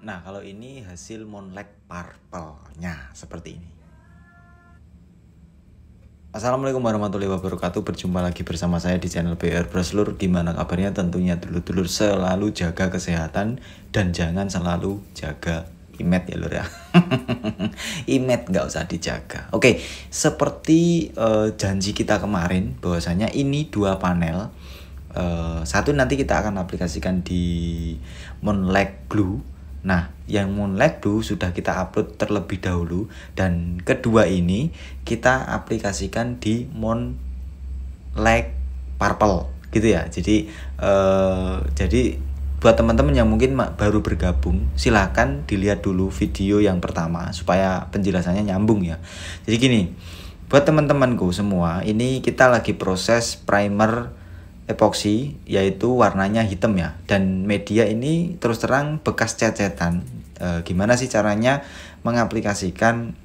Nah, kalau ini hasil Moonlight Purple-nya seperti ini. Assalamualaikum warahmatullahi wabarakatuh. Berjumpa lagi bersama saya di channel PR Braslur. Gimana kabarnya? Tentunya dulur-dulur selalu jaga kesehatan dan jangan selalu jaga imet ya lur ya. imet nggak usah dijaga. Oke, seperti uh, janji kita kemarin bahwasanya ini dua panel Uh, satu nanti kita akan aplikasikan di Moonlight blue Nah, yang Moonlight Blue sudah kita upload terlebih dahulu dan kedua ini kita aplikasikan di Moonlight Purple gitu ya. Jadi eh, jadi buat teman-teman yang mungkin baru bergabung, silahkan dilihat dulu video yang pertama supaya penjelasannya nyambung ya. Jadi gini, buat teman-temanku semua, ini kita lagi proses primer epoxy yaitu warnanya hitam ya dan media ini terus terang bekas cecetan e, gimana sih caranya mengaplikasikan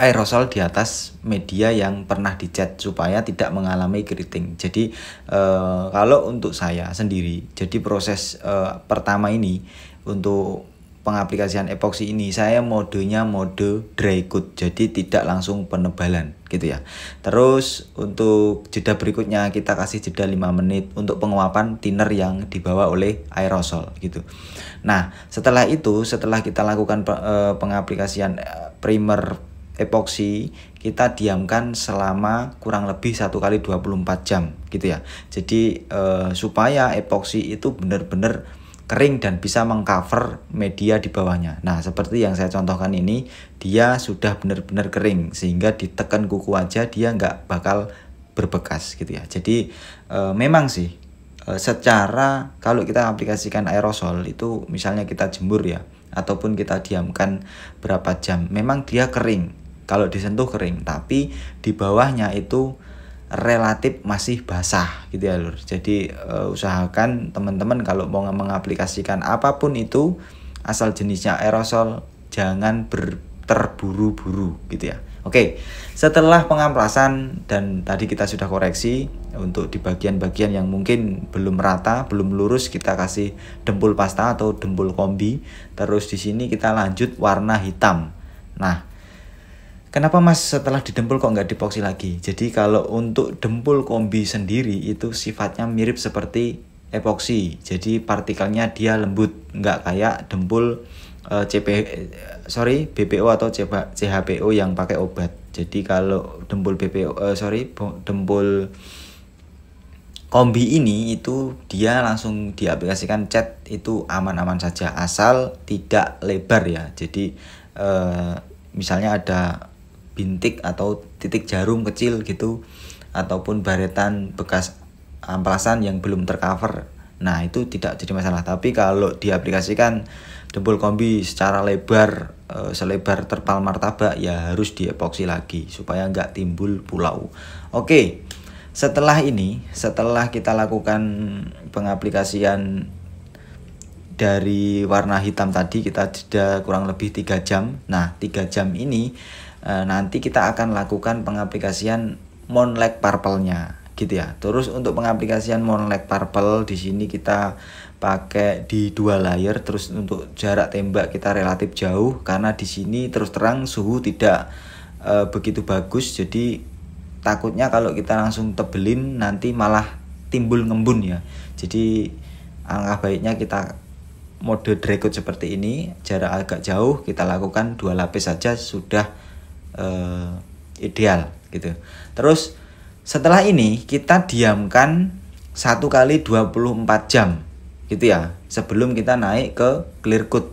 aerosol di atas media yang pernah dicat supaya tidak mengalami keriting jadi e, kalau untuk saya sendiri jadi proses e, pertama ini untuk pengaplikasian epoksi ini saya modenya mode dry coat jadi tidak langsung penebalan gitu ya terus untuk jeda berikutnya kita kasih jeda 5 menit untuk penguapan thinner yang dibawa oleh aerosol gitu nah setelah itu setelah kita lakukan eh, pengaplikasian eh, primer epoksi kita diamkan selama kurang lebih satu kali 24 jam gitu ya jadi eh, supaya epoksi itu benar-benar kering dan bisa mengcover media di bawahnya. Nah, seperti yang saya contohkan ini, dia sudah benar-benar kering sehingga ditekan kuku aja dia nggak bakal berbekas gitu ya. Jadi e, memang sih e, secara kalau kita aplikasikan aerosol itu misalnya kita jemur ya ataupun kita diamkan berapa jam, memang dia kering. Kalau disentuh kering, tapi di bawahnya itu relatif masih basah gitu ya lur. Jadi uh, usahakan teman-teman kalau mau mengaplikasikan apapun itu asal jenisnya aerosol jangan terburu-buru gitu ya. Oke, setelah pengamplasan dan tadi kita sudah koreksi untuk di bagian-bagian yang mungkin belum rata, belum lurus kita kasih dempul pasta atau dempul kombi. Terus di sini kita lanjut warna hitam. Nah, Kenapa mas setelah didempul kok nggak dipoksi lagi? Jadi kalau untuk dempul kombi sendiri itu sifatnya mirip seperti epoksi. Jadi partikelnya dia lembut, nggak kayak dempul eh, CP sorry BPO atau CHPO yang pakai obat. Jadi kalau dempul BPO eh, sorry dempul kombi ini itu dia langsung diaplikasikan cat itu aman-aman saja asal tidak lebar ya. Jadi eh, misalnya ada bintik atau titik jarum kecil gitu ataupun baretan bekas amplasan yang belum tercover nah itu tidak jadi masalah tapi kalau diaplikasikan jempol kombi secara lebar eh, selebar terpal martabak ya harus diepoksi lagi supaya nggak timbul pulau oke setelah ini setelah kita lakukan pengaplikasian dari warna hitam tadi kita jeda kurang lebih tiga jam nah tiga jam ini Eh, nanti kita akan lakukan pengaplikasian monlek purple gitu ya. Terus untuk pengaplikasian monlek purple di sini kita pakai di dua layer terus untuk jarak tembak kita relatif jauh karena di sini terus terang suhu tidak e, begitu bagus jadi takutnya kalau kita langsung tebelin nanti malah timbul ngembun ya. Jadi alangkah baiknya kita mode dragot seperti ini jarak agak jauh kita lakukan dua lapis saja sudah uh, ideal gitu. Terus setelah ini kita diamkan satu kali 24 jam gitu ya sebelum kita naik ke clear coat.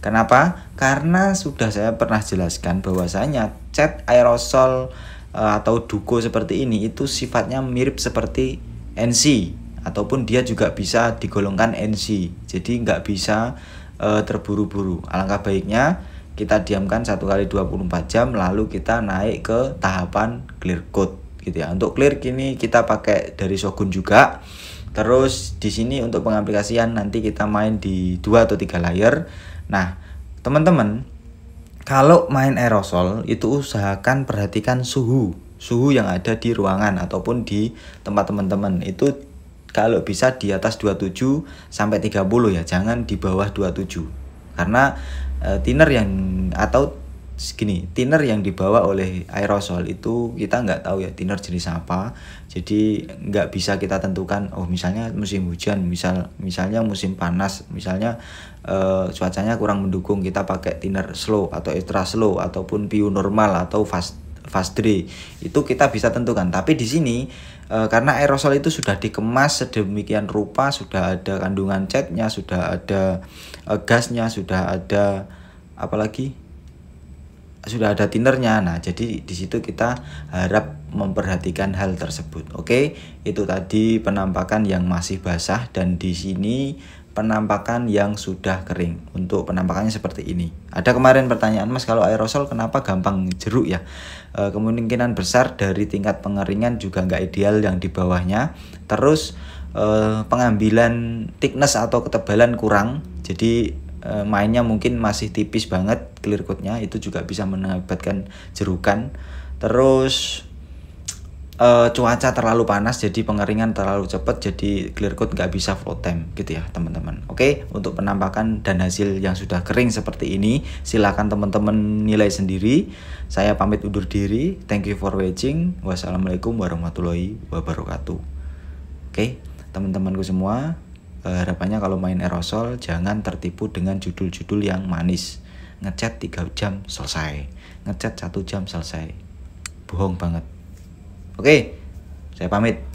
Kenapa? Karena sudah saya pernah jelaskan bahwasanya cat aerosol eh, atau duko seperti ini itu sifatnya mirip seperti NC ataupun dia juga bisa digolongkan NC jadi nggak bisa uh, terburu-buru alangkah baiknya kita diamkan satu kali 24 jam lalu kita naik ke tahapan clear coat gitu ya untuk clear kini kita pakai dari Shogun juga terus di sini untuk pengaplikasian nanti kita main di dua atau tiga layer nah teman-teman kalau main aerosol itu usahakan perhatikan suhu suhu yang ada di ruangan ataupun di tempat teman-teman itu kalau bisa di atas 27 sampai 30 ya jangan di bawah 27 karena Tiner eh, thinner yang atau segini thinner yang dibawa oleh aerosol itu kita nggak tahu ya thinner jenis apa jadi nggak bisa kita tentukan oh misalnya musim hujan misal misalnya musim panas misalnya eh, cuacanya kurang mendukung kita pakai thinner slow atau extra slow ataupun PU normal atau fast fast dry itu kita bisa tentukan tapi di sini e, karena aerosol itu sudah dikemas sedemikian rupa sudah ada kandungan catnya sudah ada e, gasnya sudah ada apalagi sudah ada tinernya nah jadi di situ kita harap memperhatikan hal tersebut. Oke, itu tadi penampakan yang masih basah dan di sini penampakan yang sudah kering. Untuk penampakannya seperti ini. Ada kemarin pertanyaan Mas kalau aerosol kenapa gampang jeruk ya? E, kemungkinan besar dari tingkat pengeringan juga nggak ideal yang di bawahnya. Terus e, pengambilan thickness atau ketebalan kurang. Jadi eh, mainnya mungkin masih tipis banget clear coatnya itu juga bisa menyebabkan jerukan. Terus uh, cuaca terlalu panas jadi pengeringan terlalu cepat jadi clear coat nggak bisa float time gitu ya teman-teman oke okay? untuk penampakan dan hasil yang sudah kering seperti ini silahkan teman-teman nilai sendiri saya pamit undur diri thank you for watching wassalamualaikum warahmatullahi wabarakatuh oke okay? teman-temanku semua uh, harapannya kalau main aerosol jangan tertipu dengan judul-judul yang manis ngecat 3 jam selesai ngecat satu jam selesai bohong banget Oke, saya pamit.